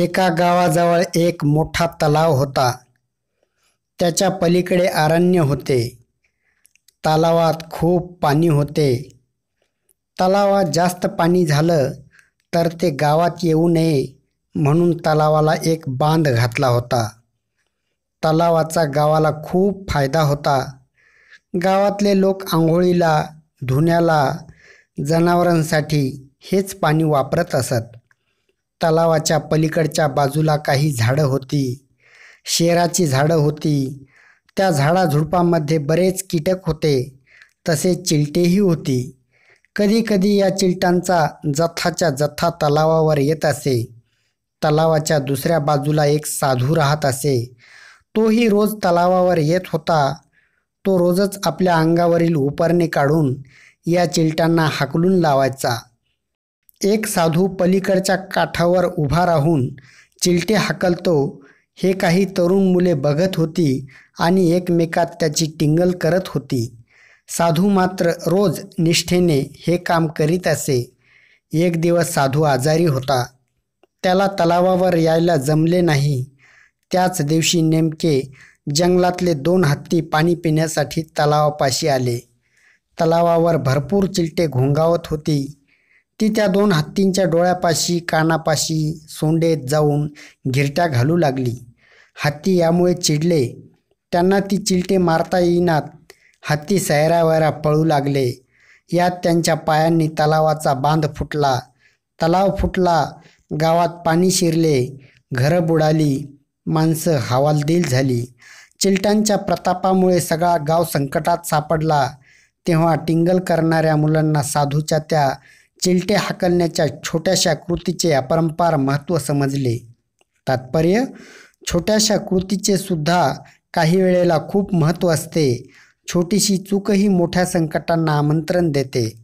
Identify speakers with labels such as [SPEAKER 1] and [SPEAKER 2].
[SPEAKER 1] एका गावाजवळ एक मोठा तलाव होता त्याच्या पलीकडे अरण्य होते तलावात खूप पाणी होते तलावात जास्त पाणी झालं तर ते गावात येऊ नये म्हणून तलावाला एक बांध घातला होता तलावाचा गावाला खूप फायदा होता गावातले लोक आंघोळीला धुण्याला जनावरांसाठी हेच पाणी वापरत असत तलावाच्या पलीकडच्या बाजूला काही झाडं होती शेराची झाडं होती त्या झाडाझुडपामध्ये बरेच कीटक होते तसे चिलटेही होती कधीकधी या चिलटांचा जथाच्या जथा तलावावर येत असे तलावाच्या दुसऱ्या बाजूला एक साधू राहत असे तोही रोज तलावावर येत होता तो रोजच आपल्या अंगावरील उपरणे काढून या चिलटांना हाकलून लावायचा एक साधू पलीकडच्या काठावर उभा राहून चिलटे हाकलतो हे काही तरुण मुले बघत होती आणि एकमेकात त्याची टिंगल करत होती साधू मात्र रोज निष्ठेने हे काम करीत असे एक दिवस साधू आजारी होता त्याला तलावावर यायला जमले नाही त्याच दिवशी नेमके जंगलातले दोन हत्ती पाणी पिण्यासाठी तलावापाशी आले तलावावर भरपूर चिलटे घोंगावत होती ती त्या दोन हत्तींच्या डोळ्यापाशी कानापाशी सोंडेत जाऊन घिरट्या घालू लागली हत्ती यामुळे चिडले त्यांना ती चिलटे मारता येईनात हत्ती सैरावैरा पळू लागले यात त्यांच्या पायांनी तलावाचा बांध फुटला तलाव फुटला गावात पाणी शिरले घरं बुडाली माणसं हवालदिल झाली चिलट्यांच्या प्रतापामुळे सगळा गाव संकटात सापडला तेव्हा टिंगल करणाऱ्या मुलांना साधूच्या त्या चिलटे हाकलण्याच्या छोट्याशा कृतीचे अपरंपार महत्त्व समजले तात्पर्य छोट्याशा कृतीचे सुद्धा काही वेळेला खूप महत्त्व असते छोटीशी चूकही मोठ्या संकटांना आमंत्रण देते